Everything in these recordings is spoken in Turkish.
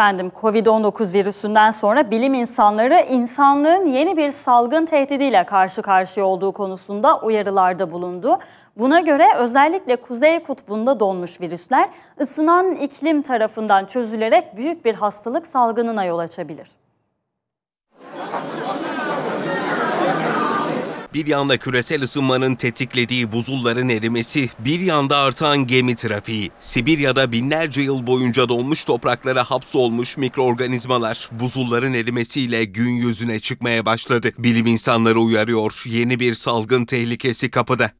Efendim Covid-19 virüsünden sonra bilim insanları insanlığın yeni bir salgın tehdidiyle karşı karşıya olduğu konusunda uyarılarda bulundu. Buna göre özellikle Kuzey Kutbu'nda donmuş virüsler ısınan iklim tarafından çözülerek büyük bir hastalık salgınına yol açabilir. Bir yanda küresel ısınmanın tetiklediği buzulların erimesi, bir yanda artan gemi trafiği. Sibirya'da binlerce yıl boyunca donmuş topraklara hapsolmuş mikroorganizmalar buzulların erimesiyle gün yüzüne çıkmaya başladı. Bilim insanları uyarıyor, yeni bir salgın tehlikesi kapıda.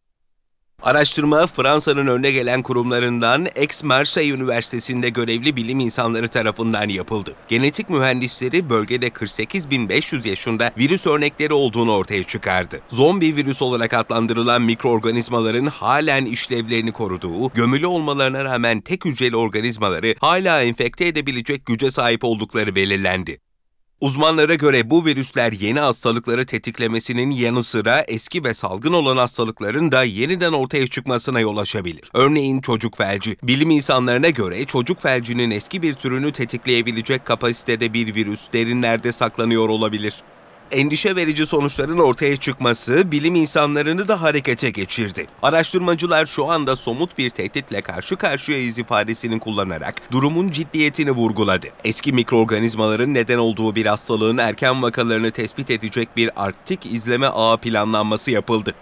Araştırma Fransa'nın önde gelen kurumlarından Aix-Marseille Üniversitesi'nde görevli bilim insanları tarafından yapıldı. Genetik mühendisleri bölgede 48.500 yaşında virüs örnekleri olduğunu ortaya çıkardı. Zombi virüs olarak adlandırılan mikroorganizmaların halen işlevlerini koruduğu, gömülü olmalarına rağmen tek hücreli organizmaları hala enfekte edebilecek güce sahip oldukları belirlendi. Uzmanlara göre bu virüsler yeni hastalıkları tetiklemesinin yanı sıra eski ve salgın olan hastalıkların da yeniden ortaya çıkmasına yol açabilir. Örneğin çocuk felci. Bilim insanlarına göre çocuk felcinin eski bir türünü tetikleyebilecek kapasitede bir virüs derinlerde saklanıyor olabilir endişe verici sonuçların ortaya çıkması bilim insanlarını da harekete geçirdi. Araştırmacılar şu anda somut bir tehditle karşı karşıyayız ifadesini kullanarak durumun ciddiyetini vurguladı. Eski mikroorganizmaların neden olduğu bir hastalığın erken vakalarını tespit edecek bir Arktik izleme ağı planlanması yapıldı.